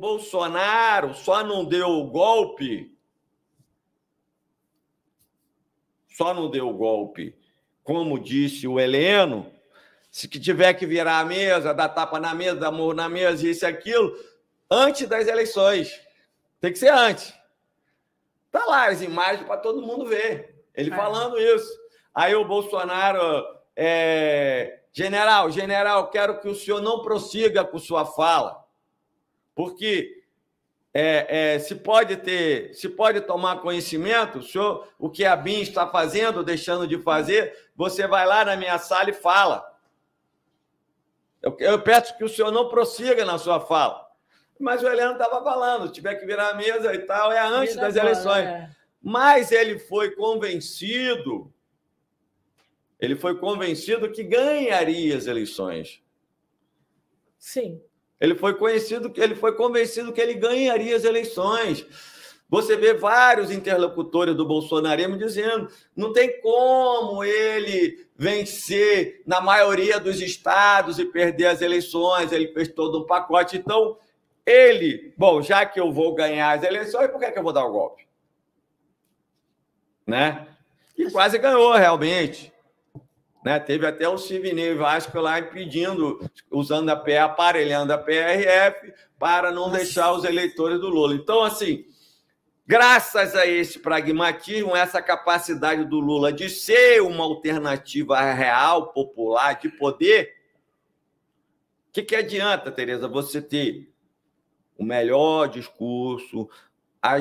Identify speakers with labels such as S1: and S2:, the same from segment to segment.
S1: Bolsonaro só não deu o golpe. Só não deu o golpe, como disse o Heleno, se que tiver que virar a mesa, dar tapa na mesa, dar morro na mesa, isso e aquilo, antes das eleições. Tem que ser antes. Tá lá as imagens para todo mundo ver. Ele é. falando isso. Aí o Bolsonaro, é, general, general, quero que o senhor não prossiga com sua fala porque é, é, se pode ter, se pode tomar conhecimento, senhor, o que a BIM está fazendo, deixando de fazer, você vai lá na minha sala e fala. Eu, eu peço que o senhor não prossiga na sua fala. Mas o Heleno estava falando, se tiver que virar a mesa e tal, é antes Vira das agora, eleições. É. Mas ele foi convencido, ele foi convencido que ganharia as eleições. Sim. Ele foi conhecido, ele foi convencido que ele ganharia as eleições. Você vê vários interlocutores do bolsonarismo dizendo: não tem como ele vencer na maioria dos estados e perder as eleições. Ele fez todo um pacote. Então, ele, bom, já que eu vou ganhar as eleições, por que, é que eu vou dar o um golpe? Né? E quase ganhou, realmente. Né? Teve até o Sivinei Vasco lá impedindo, usando a pé aparelhando a PRF, para não Nossa. deixar os eleitores do Lula. Então, assim, graças a esse pragmatismo, essa capacidade do Lula de ser uma alternativa real, popular, de poder, o que, que adianta, Tereza, você ter o melhor discurso, a,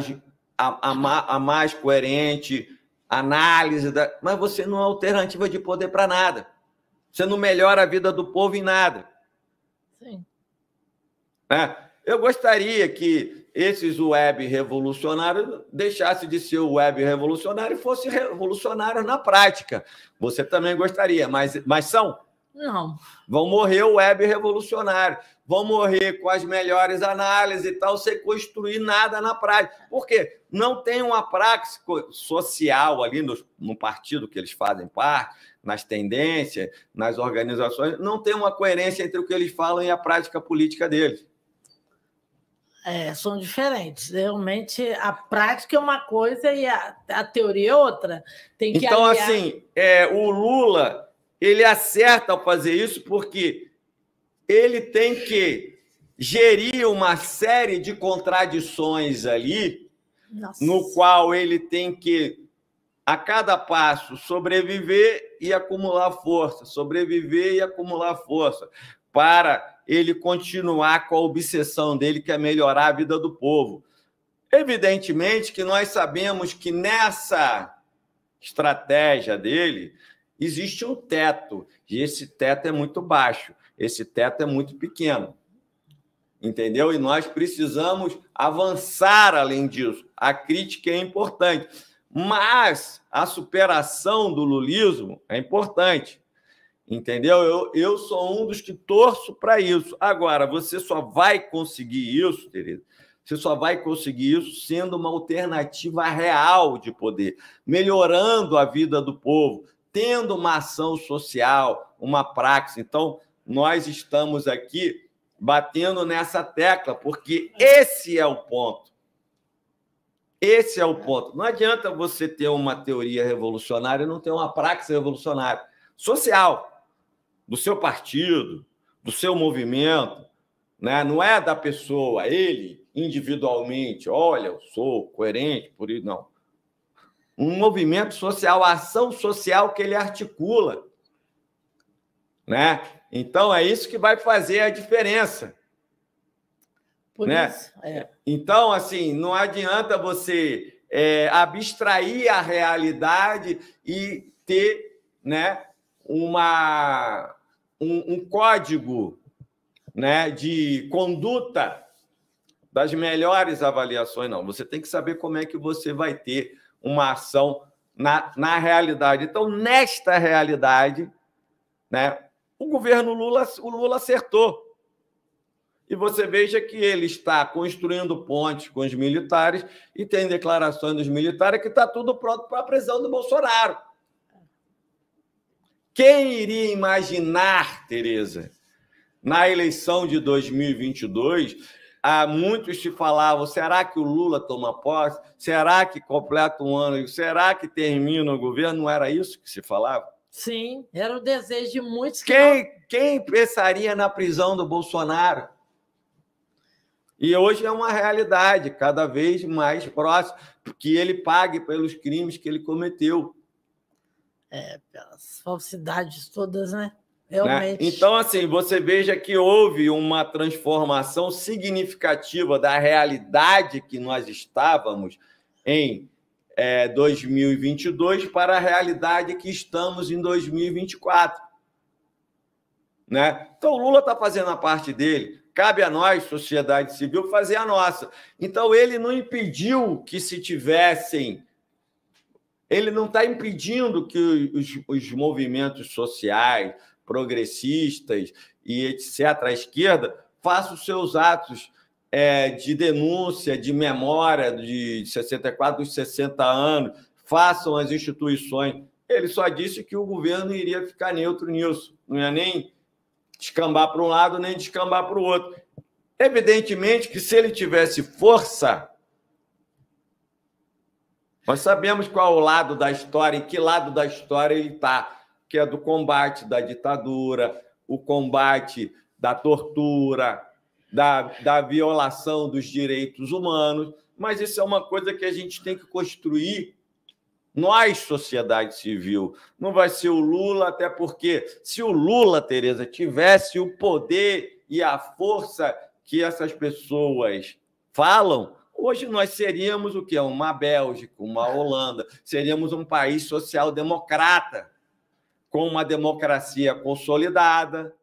S1: a, a mais coerente, análise, da... mas você não é alternativa de poder para nada. Você não melhora a vida do povo em nada. Sim. Né? Eu gostaria que esses web revolucionários deixassem de ser web revolucionário e fossem revolucionários na prática. Você também gostaria, mas, mas são não. Vão morrer o web revolucionário, vão morrer com as melhores análises e tal, sem construir nada na prática. Por quê? Não tem uma prática social ali no, no partido que eles fazem parte, nas tendências, nas organizações, não tem uma coerência entre o que eles falam e a prática política deles. É, são diferentes. Realmente, a prática é uma coisa e a, a teoria é outra. Tem que então, aliar... assim, é, o Lula ele acerta ao fazer isso porque ele tem que gerir uma série de contradições ali, Nossa. no qual ele tem que, a cada passo, sobreviver e acumular força, sobreviver e acumular força, para ele continuar com a obsessão dele, que é melhorar a vida do povo. Evidentemente que nós sabemos que nessa estratégia dele, existe um teto, e esse teto é muito baixo, esse teto é muito pequeno. Entendeu? E nós precisamos avançar além disso. A crítica é importante, mas a superação do lulismo é importante. Entendeu? Eu, eu sou um dos que torço para isso. Agora, você só vai conseguir isso, Tereza. Você só vai conseguir isso sendo uma alternativa real de poder, melhorando a vida do povo, tendo uma ação social, uma praxe. Então, nós estamos aqui batendo nessa tecla, porque esse é o ponto. Esse é o ponto. Não adianta você ter uma teoria revolucionária e não ter uma praxe revolucionária. Social, do seu partido, do seu movimento, né? não é da pessoa, ele individualmente, olha, eu sou coerente, por isso, não um movimento social, a ação social que ele articula. Né? Então é isso que vai fazer a diferença. Por né? Isso, é. Então, assim, não adianta você é, abstrair a realidade e ter né, uma, um, um código né, de conduta das melhores avaliações, não. Você tem que saber como é que você vai ter uma ação na, na realidade. Então, nesta realidade, né, o governo Lula, o Lula acertou. E você veja que ele está construindo pontes com os militares e tem declarações dos militares que está tudo pronto para a prisão do Bolsonaro. Quem iria imaginar, Tereza, na eleição de 2022, Há muitos se falavam: será que o Lula toma posse? Será que completa um ano? Será que termina o governo? Não era isso que se falava? Sim, era o desejo de muitos. Que quem, não... quem pensaria na prisão do Bolsonaro? E hoje é uma realidade cada vez mais próxima que ele pague pelos crimes que ele cometeu. É, pelas falsidades todas, né? Né? Realmente. Né? Então, assim, você veja que houve uma transformação significativa da realidade que nós estávamos em é, 2022 para a realidade que estamos em 2024. Né? Então, o Lula está fazendo a parte dele, cabe a nós, sociedade civil, fazer a nossa. Então, ele não impediu que se tivessem ele não está impedindo que os, os, movimentos sociais, progressistas e etc., à esquerda, faça os seus atos é, de denúncia, de memória de 64, dos 60 anos, façam as instituições. Ele só disse que o governo iria ficar neutro nisso, não ia nem descambar para um lado, nem descambar para o outro. Evidentemente que se ele tivesse força, nós sabemos qual o lado da história, em que lado da história ele está que é do combate da ditadura, o combate da tortura, da, da violação dos direitos humanos, mas isso é uma coisa que a gente tem que construir nós, sociedade civil. Não vai ser o Lula, até porque se o Lula, Tereza, tivesse o poder e a força que essas pessoas falam, hoje nós seríamos o que? Uma Bélgica, uma Holanda, seríamos um país social-democrata com uma democracia consolidada,